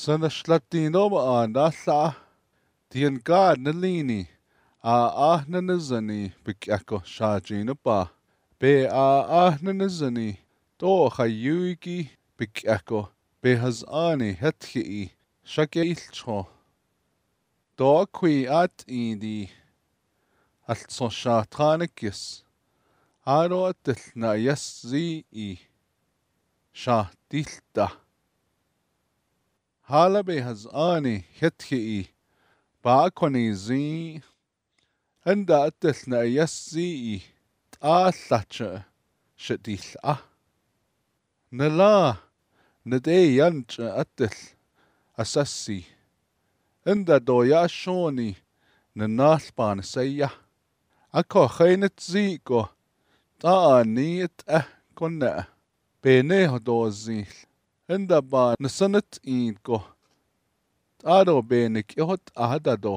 Sanash Latinoma nasa Tian God Nalini A Ah Nanazani Bikako Shajinapa Be Ah Ah zani To Hayuiki Bikako Be Hazani Hetki Shakeilcho Do Qui At Idi Altso Shatanikis Aro Tilna Yes Zi Shatilta حالا به از آنی هت که ای با اکنی زی انده اتت زی ای شدیل آ نلا نده ینچ اتت اساسی انده دویا شونی نناس بان سیا اکو خینت زی گو تا آنیت اه بینه دو زیل Ndabanisanat iinko arobeenik ihot do.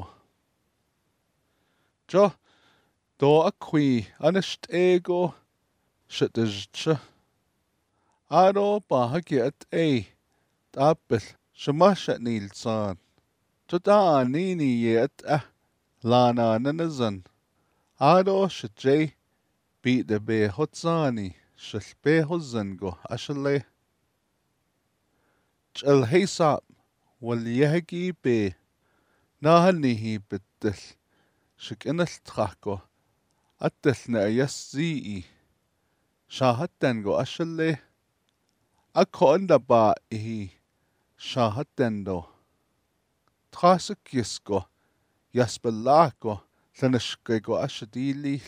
Jo do a ego shit akhui anasht'ego Ado Aro bahagi at ei t'apil shamasha'ni ltsan. Jata'anini ye at ah lana nanazan. shit jay. beat the hot zani. Shit شلبيه go أشلي الهيصاب واليهجي بي ناهل ناهنيه بدل شك إن التخاكو نأيس زيئي شاهد دنگو أشلي أكو أن بائه شاهد دو تخاسك يسكو يسبلاكو لنشكيكو أشديلي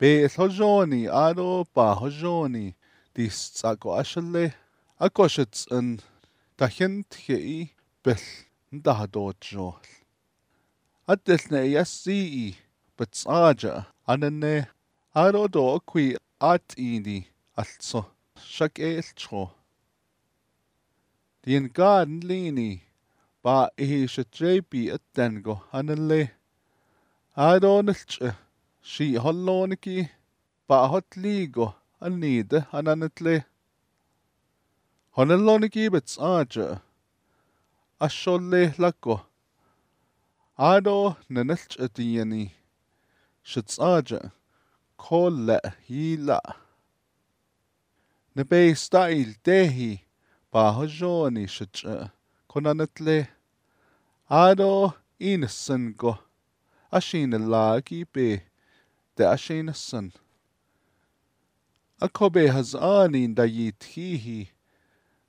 بي الهجوني آلو با هجوني ديس تساكو أشلي акошыц эн тахин тхи бэл ндахадоочжоол атэлнэ ясси бцаажа анэнэ ародо окви ат ини алцо шак элчро дин гадн лини ба ихиша джейпи аттанго анэлэ ародолч ши холлоники ба хотлиго аниде ананэтлэ Honelloni kiibets aaja. Asholle lako. Ado nenelch etieni. Shits aaja. Kolle Ne Nebe stail tehi. Pahojoni shitcha. Konanetle. Ado inesengo. Ashin lagi be. De ashin sen. Akobe hazani dayit hihi.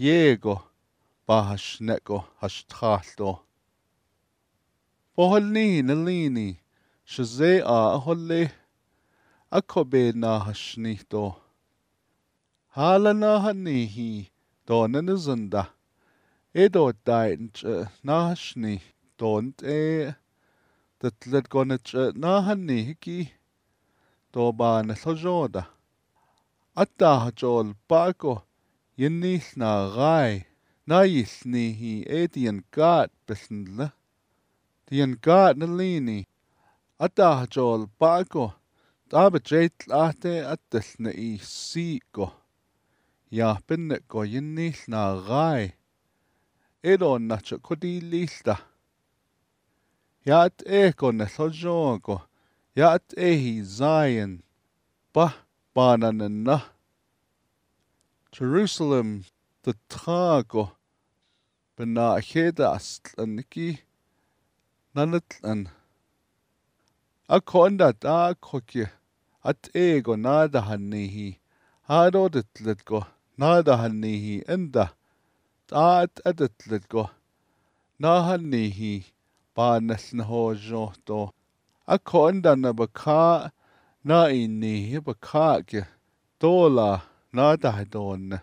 yego bahas neko has tahto. Pohol ni na lini, a holle, akobe na hasni to Hala na hanihi, don in zunda. Edo dait na hasni ni, don't e. Dat let gona tra na hanihi ki, to ba na thajoda. At da hajol pako, yinilhnaghay nayillnihi e tiyankaat pesnla tiyankaat nalini atahjoolpa'ko t'apacheitl'ajte atellne'isii'ko yajpene'ko yinilhnaghay elonnacho kotiliilta ya't ejkone tloyo'ko ya't ejisayen pajpananena Jerusalem, the Tago, Benachedas, and Niki, Nanatlan. A conda da cookie, at ego nada hanihi, hadodit let go, nada hanihi, enda, dat edit let go, nahanihi, barnesn hojoto, a conda nabaka, nainihi, bakaki, dola. Näitähän tuonne.